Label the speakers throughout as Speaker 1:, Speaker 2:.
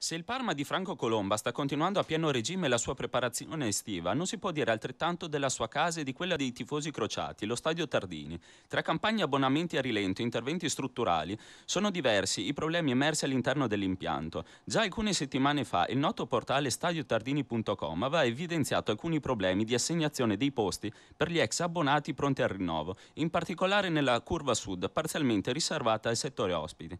Speaker 1: Se il Parma di Franco Colomba sta continuando a pieno regime la sua preparazione estiva, non si può dire altrettanto della sua casa e di quella dei tifosi crociati, lo stadio Tardini. Tra campagne abbonamenti a rilento e interventi strutturali, sono diversi i problemi emersi all'interno dell'impianto. Già alcune settimane fa il noto portale stadiotardini.com aveva evidenziato alcuni problemi di assegnazione dei posti per gli ex abbonati pronti al rinnovo, in particolare nella curva sud, parzialmente riservata al settore ospiti.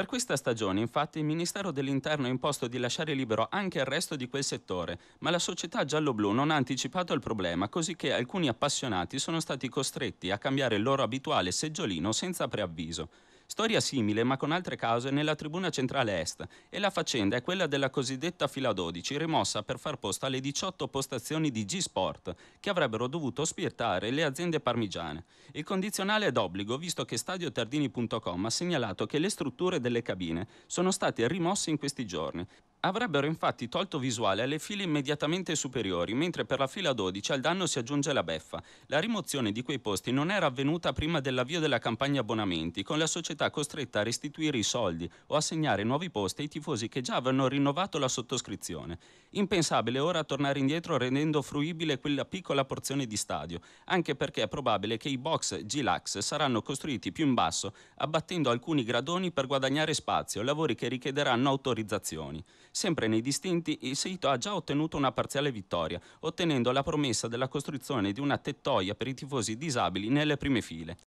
Speaker 1: Per questa stagione, infatti, il Ministero dell'Interno ha imposto di lasciare libero anche il resto di quel settore, ma la società giallo-blu non ha anticipato il problema, così che alcuni appassionati sono stati costretti a cambiare il loro abituale seggiolino senza preavviso. Storia simile, ma con altre cause, nella tribuna centrale est e la faccenda è quella della cosiddetta fila 12, rimossa per far posto alle 18 postazioni di G-Sport che avrebbero dovuto ospitare le aziende parmigiane. Il condizionale è d'obbligo, visto che stadiotardini.com ha segnalato che le strutture delle cabine sono state rimosse in questi giorni Avrebbero infatti tolto visuale alle file immediatamente superiori, mentre per la fila 12 al danno si aggiunge la beffa. La rimozione di quei posti non era avvenuta prima dell'avvio della campagna abbonamenti, con la società costretta a restituire i soldi o assegnare nuovi posti ai tifosi che già avevano rinnovato la sottoscrizione. Impensabile ora tornare indietro rendendo fruibile quella piccola porzione di stadio, anche perché è probabile che i box G-Lax saranno costruiti più in basso, abbattendo alcuni gradoni per guadagnare spazio, lavori che richiederanno autorizzazioni. Sempre nei distinti, il sito ha già ottenuto una parziale vittoria, ottenendo la promessa della costruzione di una tettoia per i tifosi disabili nelle prime file.